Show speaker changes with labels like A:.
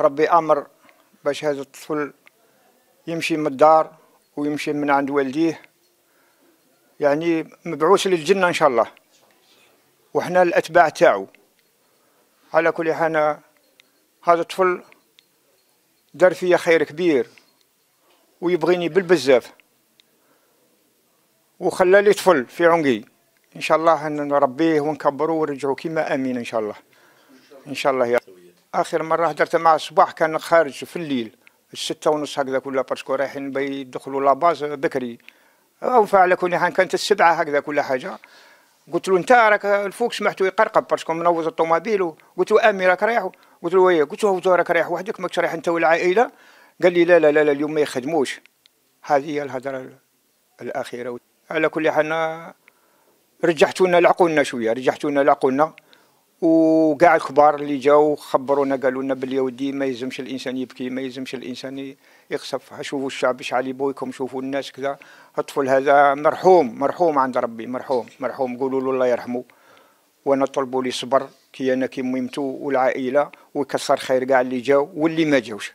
A: ربي امر باش هذا الطفل يمشي من الدار ويمشي من عند والديه يعني مبعوث للجنه ان شاء الله وحنا الاتباع تاعو على كل حال هذا الطفل دار فيا خير كبير ويبغيني بالبزاف وخلالي طفل في عنقي ان شاء الله نربيه ونكبره ونرجعوه كيما امين ان شاء الله ان شاء الله يا اخر مره هدرت مع الصباح كان خارج في الليل الستة ونص هكذا كلها باسكو رايحين بيدخلوا لاباز بكري او فعلا كنا كانت السبعه هكذا كل حاجه قلت له انت راك الفوق سمعته يقرقب باسكو منوز الطوموبيل قلت له امي راك رايح قلت له ايه قلت له راك رايح وحدك ماكش رايح انت والعائله قال لي لا لا لا, لا اليوم ما يخدموش هذه هي الهدرة الاخيره على كل حال رجعتونا لعقولنا شويه رجعتونا لعقولنا وكاع الكبار اللي جاو خبرونا قالوا لنا باللي ودي ما يلزمش الانسان يبكي ما يلزمش الانسان يقصف شوفوا الشعب شحال يبويكم شوفوا الناس كذا الطفل هذا مرحوم مرحوم عند ربي مرحوم مرحوم قولوا له الله يرحمه طلبوا لي صبر كي انا كي ميمتو والعائله ويكسر خير كاع اللي جاو واللي ما جاوش